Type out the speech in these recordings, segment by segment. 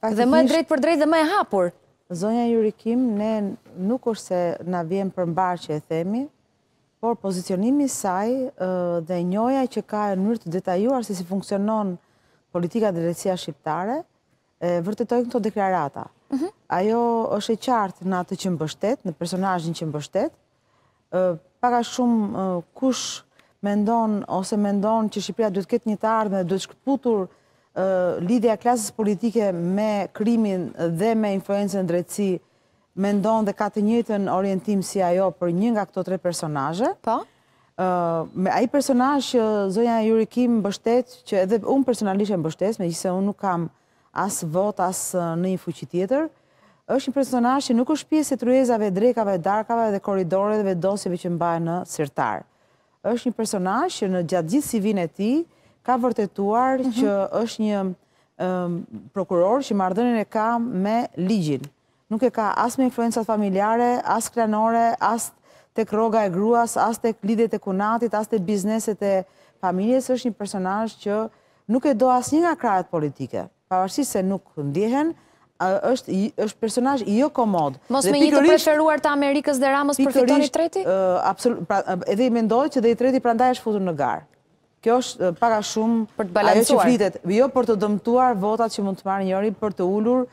Dhe më e drejt për drejt dhe më e hapur. Zonja Jurikim, ne nuk është se na vjen për mbarë që e themi, por pozicionimi saj dhe njoja që ka e nërë të detajuar se si funksionon politika dhe drejtësia shqiptare, vërtetojnë të deklarata. Mhm. Ajo është e qartë në atë që mbështet, në personajnë që mbështet, paka shumë kush mendon ose mendon që Shqipria duhet këtë një të ardhë dhe duhet shkëputur lidhja klasës politike me krimin dhe me influencën drejtësi mendon dhe ka të njëjtën orientim si ajo për një nga këto tre personazhe. Po. Ë, ai personazh që zonja Jurikim Kim mbështet, që edhe unë personalisht e mbështes, megjithëse unë nuk kam as vot asë në një fuqi tjetër, është një personazh që nuk është pjesë e tryezave, drekave, darkave dhe dhe dosjeve që mbahen në sirtar. Është një personazh që në gjatë gjithë cv e tij, ka vërtetuar mhm. që është një prokuror që mardhënin e ka me ligjin. Nuk e ka asme influencat familjare, as krenore, as të kroga e gruas, as të lidet e kunatit, as të bizneset e familjes, është një personaj që nuk e do asë një nga krajat politike. pavarësisht se nuk ndihen, është personaj jo komod. Mos me një të preferuar të Amerikës dhe Ramës për fitoni të treti? Pra, edhe i mendoj që dhe i treti prandaj është futur në garë. Kjo është para shumë për të balancuar. Jo për të dëmtuar votat që mund të marrë njëri për të ullur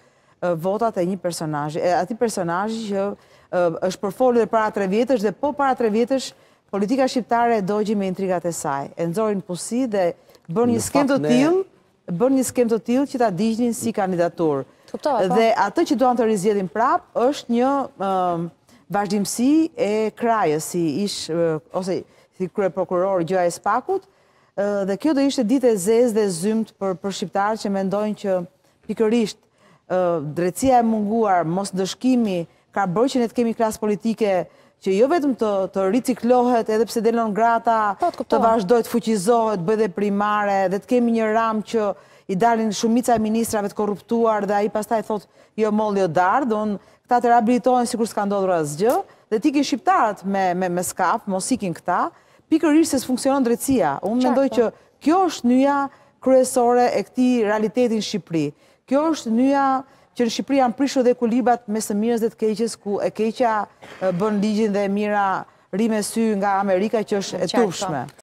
votat e një personajë. E ati personajë që është përfolu dhe para tre vjetës dhe po para tre vjetës politika shqiptare e dojgji me intrigat e saj. E nëzorin pusi dhe bërë një skem të tilë bërë një skem të tilë që ta dijnin si kandidatur. Po. Dhe atë që doan të rizjedin prapë, është një vazhdimësi e krajës si ish ose si kërë prokuror Gjoa Espakut Dhe kjo do ishte dite zez dhe zymt për shqiptarë që mendojnë që pikërisht drecia e munguar, mos dëshkimi, ka bërë që ne të kemi klasë politike që jo vetëm të riciklohet edhe pse delon grata, po, të vazhdoj të fuqizohet, bëjt dhe primare, dhe të kemi një ram që i dalin shumica e ministrave të korruptuar dhe a i pastaj thot jo mol jo dar, dhe unë këta të rehabilitojnë si kur s'ka ndodhë asgjë, dhe ti ki shqiptarët me skap, mos ikin këta, pikërrisht se funksionon drejtësia. Unë mendoj po. që kjo është njëja kryesore e këti realitetin Shqipëri. Kjo është njëja që në Shqipëri janë prishu dhe kulibat me së mirës dhe të keqës, ku e keqa bën ligjin dhe mira rime sy nga Amerika që është e po. tushme.